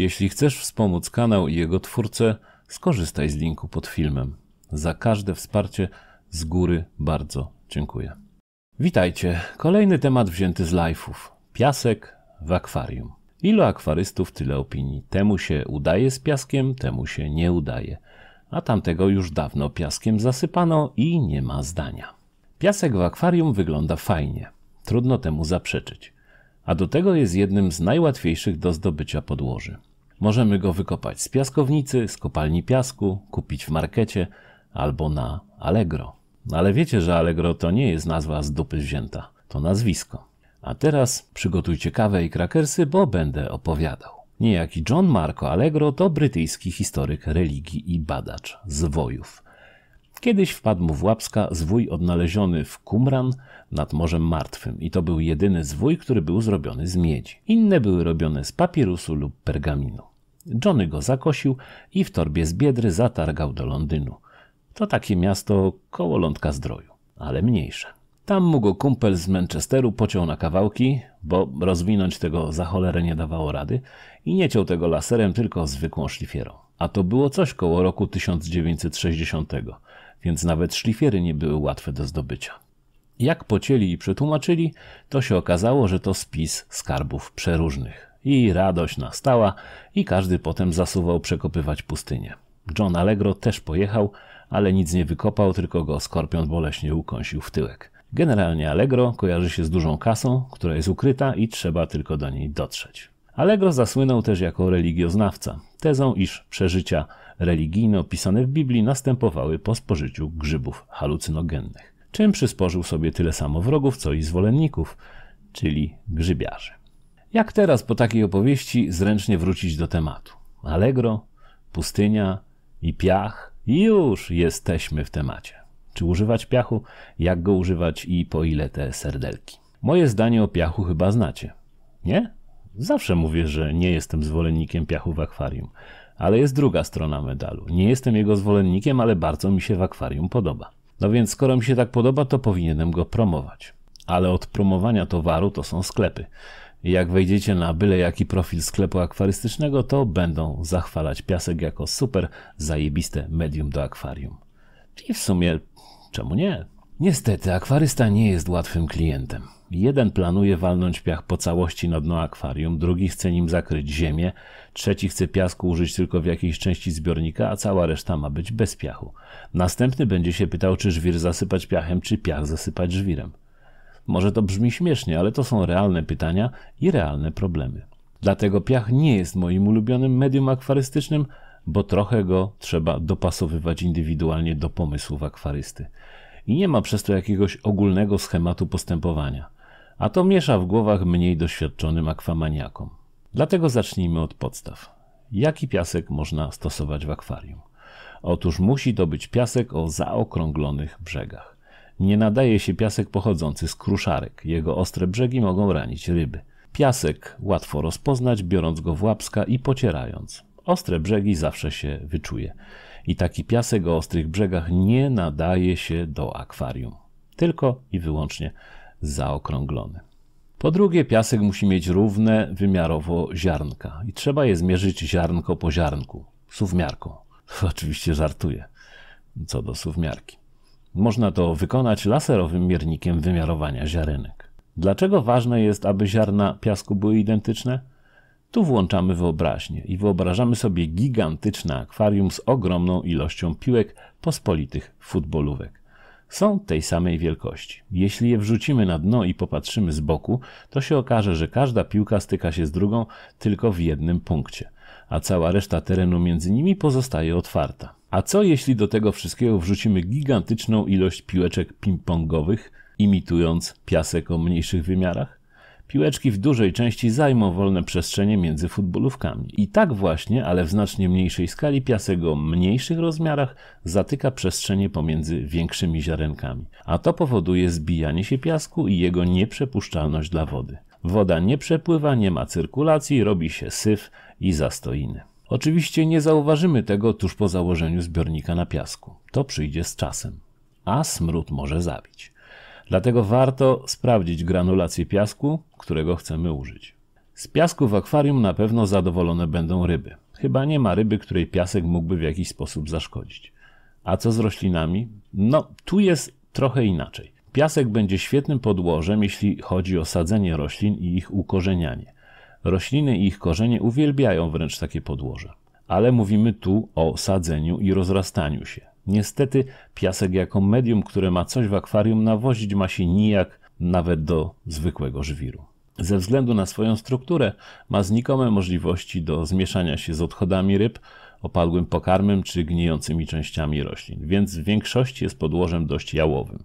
Jeśli chcesz wspomóc kanał i jego twórcę, skorzystaj z linku pod filmem. Za każde wsparcie z góry bardzo dziękuję. Witajcie. Kolejny temat wzięty z live'ów. Piasek w akwarium. Ilu akwarystów, tyle opinii. Temu się udaje z piaskiem, temu się nie udaje. A tamtego już dawno piaskiem zasypano i nie ma zdania. Piasek w akwarium wygląda fajnie. Trudno temu zaprzeczyć. A do tego jest jednym z najłatwiejszych do zdobycia podłoży. Możemy go wykopać z piaskownicy, z kopalni piasku, kupić w markecie albo na Allegro. Ale wiecie, że Allegro to nie jest nazwa z dupy wzięta, to nazwisko. A teraz przygotujcie kawę i krakersy, bo będę opowiadał. Niejaki John Marco Allegro to brytyjski historyk religii i badacz zwojów. Kiedyś wpadł mu w łapska zwój odnaleziony w Kumran nad Morzem Martwym i to był jedyny zwój, który był zrobiony z miedzi. Inne były robione z papirusu lub pergaminu. Johnny go zakosił i w torbie z biedry zatargał do Londynu. To takie miasto koło lądka zdroju, ale mniejsze. Tam mu go kumpel z Manchesteru pociął na kawałki, bo rozwinąć tego za cholerę nie dawało rady i nie ciął tego laserem, tylko zwykłą szlifierą. A to było coś koło roku 1960, więc nawet szlifiery nie były łatwe do zdobycia. Jak pocieli i przetłumaczyli, to się okazało, że to spis skarbów przeróżnych. I radość nastała i każdy potem zasuwał przekopywać pustynię. John Allegro też pojechał, ale nic nie wykopał, tylko go skorpion boleśnie ukąsił w tyłek. Generalnie Allegro kojarzy się z dużą kasą, która jest ukryta i trzeba tylko do niej dotrzeć. Allegro zasłynął też jako religioznawca, tezą, iż przeżycia religijne opisane w Biblii następowały po spożyciu grzybów halucynogennych, czym przysporzył sobie tyle samo wrogów, co i zwolenników, czyli grzybiarzy. Jak teraz po takiej opowieści zręcznie wrócić do tematu? Allegro, pustynia i piach i już jesteśmy w temacie. Czy używać piachu, jak go używać i po ile te serdelki? Moje zdanie o piachu chyba znacie. Nie? Zawsze mówię, że nie jestem zwolennikiem piachu w akwarium, ale jest druga strona medalu. Nie jestem jego zwolennikiem, ale bardzo mi się w akwarium podoba. No więc skoro mi się tak podoba, to powinienem go promować. Ale od promowania towaru to są sklepy. Jak wejdziecie na byle jaki profil sklepu akwarystycznego, to będą zachwalać piasek jako super zajebiste medium do akwarium. Czyli w sumie czemu nie? Niestety, akwarysta nie jest łatwym klientem. Jeden planuje walnąć piach po całości na dno akwarium, drugi chce nim zakryć ziemię, trzeci chce piasku użyć tylko w jakiejś części zbiornika, a cała reszta ma być bez piachu. Następny będzie się pytał, czy żwir zasypać piachem, czy piach zasypać żwirem. Może to brzmi śmiesznie, ale to są realne pytania i realne problemy. Dlatego piach nie jest moim ulubionym medium akwarystycznym, bo trochę go trzeba dopasowywać indywidualnie do pomysłów akwarysty. I nie ma przez to jakiegoś ogólnego schematu postępowania. A to miesza w głowach mniej doświadczonym akwamaniakom. Dlatego zacznijmy od podstaw. Jaki piasek można stosować w akwarium? Otóż musi to być piasek o zaokrąglonych brzegach. Nie nadaje się piasek pochodzący z kruszarek. Jego ostre brzegi mogą ranić ryby. Piasek łatwo rozpoznać, biorąc go w łapska i pocierając. Ostre brzegi zawsze się wyczuje. I taki piasek o ostrych brzegach nie nadaje się do akwarium. Tylko i wyłącznie zaokrąglony. Po drugie, piasek musi mieć równe wymiarowo ziarnka i trzeba je zmierzyć ziarnko po ziarnku, suwmiarką. Oczywiście żartuję co do suwmiarki. Można to wykonać laserowym miernikiem wymiarowania ziarenek. Dlaczego ważne jest, aby ziarna piasku były identyczne? Tu włączamy wyobraźnię i wyobrażamy sobie gigantyczne akwarium z ogromną ilością piłek pospolitych futbolówek. Są tej samej wielkości. Jeśli je wrzucimy na dno i popatrzymy z boku, to się okaże, że każda piłka styka się z drugą tylko w jednym punkcie – a cała reszta terenu między nimi pozostaje otwarta. A co jeśli do tego wszystkiego wrzucimy gigantyczną ilość piłeczek ping-pongowych, imitując piasek o mniejszych wymiarach? Piłeczki w dużej części zajmą wolne przestrzenie między futbolówkami. I tak właśnie, ale w znacznie mniejszej skali, piasek o mniejszych rozmiarach zatyka przestrzenie pomiędzy większymi ziarenkami. A to powoduje zbijanie się piasku i jego nieprzepuszczalność dla wody. Woda nie przepływa, nie ma cyrkulacji, robi się syf i zastoiny. Oczywiście nie zauważymy tego tuż po założeniu zbiornika na piasku. To przyjdzie z czasem. A smród może zabić. Dlatego warto sprawdzić granulację piasku, którego chcemy użyć. Z piasku w akwarium na pewno zadowolone będą ryby. Chyba nie ma ryby, której piasek mógłby w jakiś sposób zaszkodzić. A co z roślinami? No, tu jest trochę inaczej. Piasek będzie świetnym podłożem, jeśli chodzi o sadzenie roślin i ich ukorzenianie. Rośliny i ich korzenie uwielbiają wręcz takie podłoże. Ale mówimy tu o sadzeniu i rozrastaniu się. Niestety piasek jako medium, które ma coś w akwarium, nawozić ma się nijak nawet do zwykłego żwiru. Ze względu na swoją strukturę ma znikome możliwości do zmieszania się z odchodami ryb, opadłym pokarmem czy gnijącymi częściami roślin, więc w większości jest podłożem dość jałowym.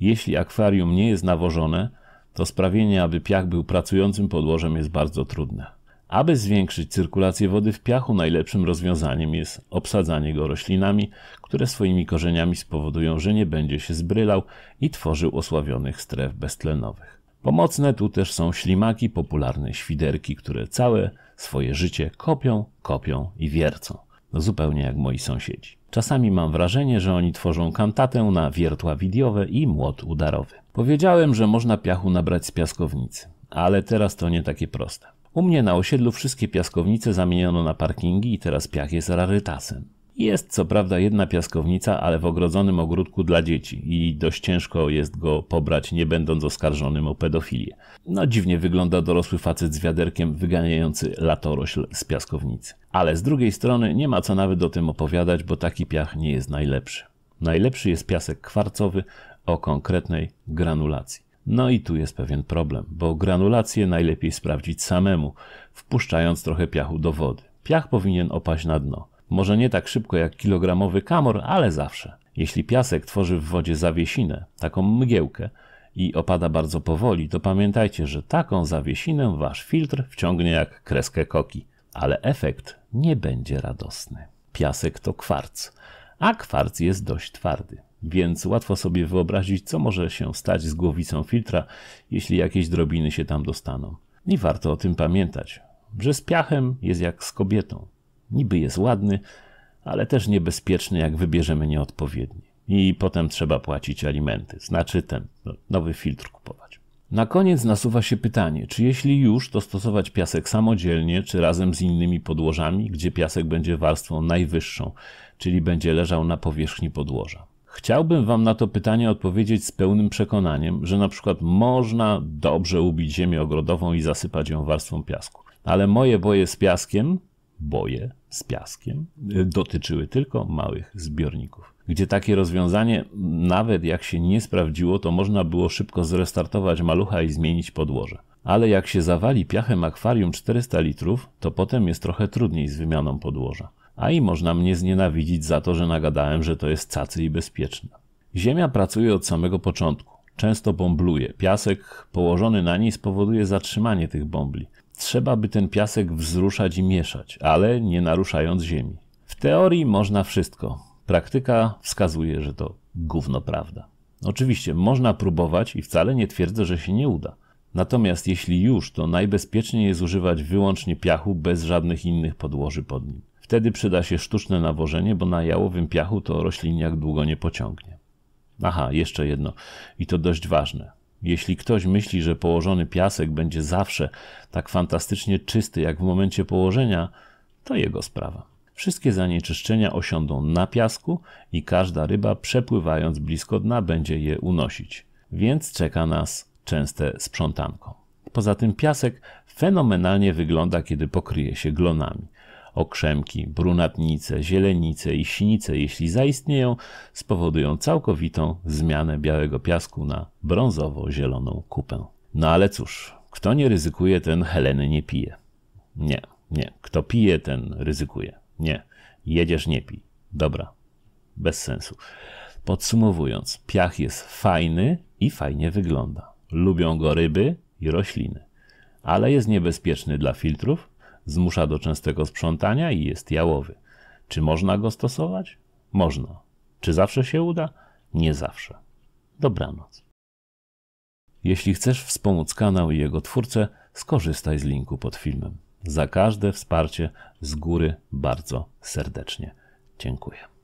Jeśli akwarium nie jest nawożone, to sprawienie, aby piach był pracującym podłożem jest bardzo trudne. Aby zwiększyć cyrkulację wody w piachu, najlepszym rozwiązaniem jest obsadzanie go roślinami, które swoimi korzeniami spowodują, że nie będzie się zbrylał i tworzył osławionych stref beztlenowych. Pomocne tu też są ślimaki, popularne świderki, które całe swoje życie kopią, kopią i wiercą. No zupełnie jak moi sąsiedzi. Czasami mam wrażenie, że oni tworzą kantatę na wiertła widiowe i młot udarowy. Powiedziałem, że można piachu nabrać z piaskownicy, ale teraz to nie takie proste. U mnie na osiedlu wszystkie piaskownice zamieniono na parkingi i teraz piach jest rarytasem. Jest co prawda jedna piaskownica, ale w ogrodzonym ogródku dla dzieci i dość ciężko jest go pobrać, nie będąc oskarżonym o pedofilię. No dziwnie wygląda dorosły facet z wiaderkiem wyganiający latorośl z piaskownicy. Ale z drugiej strony nie ma co nawet o tym opowiadać, bo taki piach nie jest najlepszy. Najlepszy jest piasek kwarcowy o konkretnej granulacji. No i tu jest pewien problem, bo granulację najlepiej sprawdzić samemu, wpuszczając trochę piachu do wody. Piach powinien opaść na dno. Może nie tak szybko jak kilogramowy kamor, ale zawsze. Jeśli piasek tworzy w wodzie zawiesinę, taką mgiełkę, i opada bardzo powoli, to pamiętajcie, że taką zawiesinę wasz filtr wciągnie jak kreskę koki, ale efekt nie będzie radosny. Piasek to kwarc, a kwarc jest dość twardy, więc łatwo sobie wyobrazić, co może się stać z głowicą filtra, jeśli jakieś drobiny się tam dostaną. I warto o tym pamiętać, że z piachem jest jak z kobietą. Niby jest ładny, ale też niebezpieczny, jak wybierzemy nieodpowiedni. I potem trzeba płacić alimenty, znaczy ten no, nowy filtr kupować. Na koniec nasuwa się pytanie, czy jeśli już to stosować piasek samodzielnie, czy razem z innymi podłożami, gdzie piasek będzie warstwą najwyższą, czyli będzie leżał na powierzchni podłoża. Chciałbym Wam na to pytanie odpowiedzieć z pełnym przekonaniem, że na przykład można dobrze ubić ziemię ogrodową i zasypać ją warstwą piasku. Ale moje boje z piaskiem boje z piaskiem e, dotyczyły tylko małych zbiorników. Gdzie takie rozwiązanie, nawet jak się nie sprawdziło, to można było szybko zrestartować malucha i zmienić podłoże. Ale jak się zawali piachem akwarium 400 litrów, to potem jest trochę trudniej z wymianą podłoża. A i można mnie znienawidzić za to, że nagadałem, że to jest cacy i bezpieczne. Ziemia pracuje od samego początku. Często bąbluje. Piasek położony na niej spowoduje zatrzymanie tych bombli. Trzeba by ten piasek wzruszać i mieszać, ale nie naruszając ziemi. W teorii można wszystko. Praktyka wskazuje, że to gówno prawda. Oczywiście można próbować i wcale nie twierdzę, że się nie uda. Natomiast jeśli już, to najbezpieczniej jest używać wyłącznie piachu bez żadnych innych podłoży pod nim. Wtedy przyda się sztuczne nawożenie, bo na jałowym piachu to rośliniak długo nie pociągnie. Aha, jeszcze jedno i to dość ważne. Jeśli ktoś myśli, że położony piasek będzie zawsze tak fantastycznie czysty jak w momencie położenia, to jego sprawa. Wszystkie zanieczyszczenia osiądą na piasku i każda ryba przepływając blisko dna będzie je unosić. Więc czeka nas częste sprzątanko. Poza tym piasek fenomenalnie wygląda, kiedy pokryje się glonami. Okrzemki, brunatnice, zielenice i sinice, jeśli zaistnieją, spowodują całkowitą zmianę białego piasku na brązowo-zieloną kupę. No ale cóż, kto nie ryzykuje, ten Heleny nie pije. Nie, nie. Kto pije, ten ryzykuje. Nie. Jedziesz, nie pij. Dobra. Bez sensu. Podsumowując, piach jest fajny i fajnie wygląda. Lubią go ryby i rośliny, ale jest niebezpieczny dla filtrów Zmusza do częstego sprzątania i jest jałowy. Czy można go stosować? Można. Czy zawsze się uda? Nie zawsze. Dobranoc. Jeśli chcesz wspomóc kanał i jego twórcę, skorzystaj z linku pod filmem. Za każde wsparcie z góry bardzo serdecznie dziękuję.